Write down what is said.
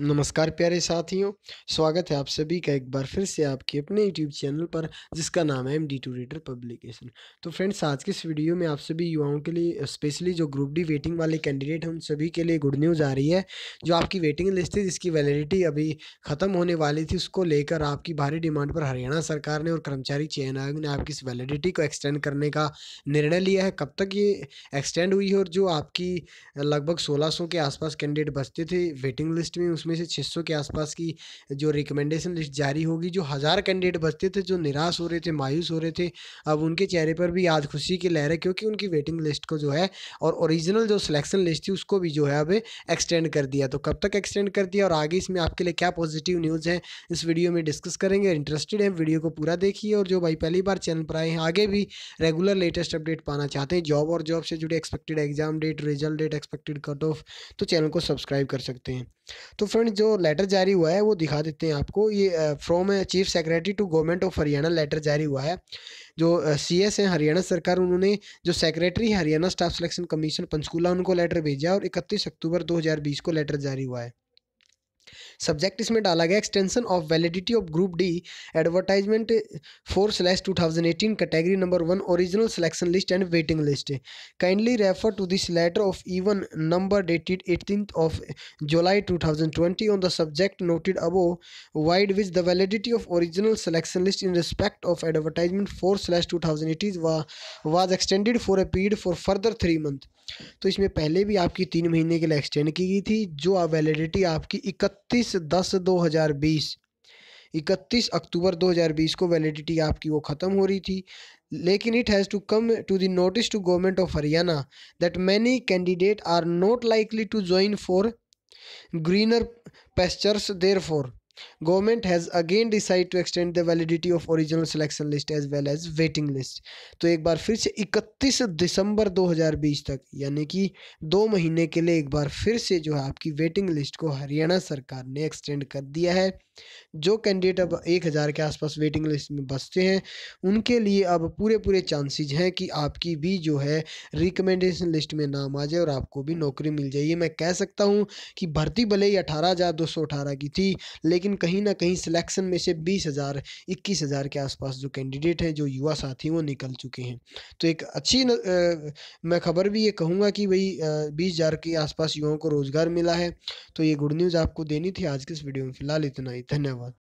नमस्कार प्यारे साथियों स्वागत है आप सभी का एक बार फिर से आपके अपने यूट्यूब चैनल पर जिसका नाम है M D two reader publication तो फ्रेंड्स आज के इस वीडियो में आप सभी युवाओं के लिए स्पेशली जो ग्रुप डी वेटिंग वाले कैंडिडेट हैं उन सभी के लिए गुड न्यूज़ आ रही है जो आपकी वेटिंग लिस्ट थी जिसकी वैलिडिटी अभी ख़त्म होने वाली थी उसको लेकर आपकी भारी डिमांड पर हरियाणा सरकार ने और कर्मचारी चयन आयोग ने आपकी इस वैलिडिटी को एक्सटेंड करने का निर्णय लिया है कब तक ये एक्सटेंड हुई है और जो आपकी लगभग सोलह के आसपास कैंडिडेट बचते थे वेटिंग लिस्ट में उसमें उसमें से 600 के आसपास की जो रिकमेंडेशन लिस्ट जारी होगी जो हज़ार कैंडिडेट बचते थे जो निराश हो रहे थे मायूस हो रहे थे अब उनके चेहरे पर भी याद खुशी की लहर है क्योंकि उनकी वेटिंग लिस्ट को जो है और ओरिजिनल जो सिलेक्शन लिस्ट थी उसको भी जो है अब एक्सटेंड कर दिया तो कब तक एक्सटेंड कर दिया और आगे इसमें आपके लिए क्या पॉजिटिव न्यूज़ है इस वीडियो में डिस्कस करेंगे इंटरेस्टेड है वीडियो को पूरा देखिए और जो भाई पहली बार चैनल पर आए हैं आगे भी रेगुलर लेटेस्ट अपडेट पाना चाहते हैं जॉब और जॉब से जुड़े expected exam date result date expected cut off तो चैनल को सब्सक्राइब कर सकते हैं तो फ्रेंड जो लेटर जारी हुआ है वो दिखा देते हैं आपको ये from chief secretary to government of Haryana letter जारी हुआ है जो सी एस हैं हरियाणा सरकार उन्होंने जो secretary Haryana staff selection commission Panchkula उनको लेटर भेजा और इकतीस अक्टूबर बीस को लेटर जारी हुआ है सब्जेक्ट इसमें डाला गया extension of validity of group D advertisement four slash two thousand eighteen category number one original selection list and waiting list kindly refer to this letter of even number dated eighteen of July two thousand twenty on the subject noted above vide which the validity of original selection list in respect of advertisement four slash two thousand eighteen was extended for a period for further three month तो इसमें पहले भी आपकी तीन महीने के लिए extend की गई थी जो वैलिडिटी आपकी इकतीस इकतीस दस दो हज़ार बीस इकतीस अक्टूबर 2020 को वैलिडिटी आपकी वो ख़त्म हो रही थी लेकिन it has to come to the notice to government of Haryana that many candidate are not likely to join for greener pastures therefore government has again decide to extend the validity of original selection list as well as waiting list तो एक बार फिर से 31 दिसंबर 2020 तक यानी कि दो महीने के लिए एक बार फिर से जो है आपकी वेटिंग लिस्ट को हरियाणा सरकार ने एक्सटेंड कर दिया है जो कैंडिडेट अब एक हज़ार के आसपास वेटिंग लिस्ट में बसते हैं उनके लिए अब पूरे पूरे चांसेज हैं कि आपकी भी जो है रिकमेंडेशन लिस्ट में नाम आ जाए और आपको भी नौकरी मिल जाइए मैं कह सकता हूँ कि भर्ती भले ही अठारह की थी लेकिन लेकिन कहीं ना कहीं सिलेक्शन में से बीस हज़ार इक्कीस हज़ार के आसपास जो कैंडिडेट हैं जो युवा साथी वो निकल चुके हैं तो एक अच्छी न, आ, मैं खबर भी ये कहूँगा कि भाई बीस हज़ार के आसपास युवाओं को रोज़गार मिला है तो ये गुड न्यूज़ आपको देनी थी आज के इस वीडियो में फ़िलहाल इतना ही धन्यवाद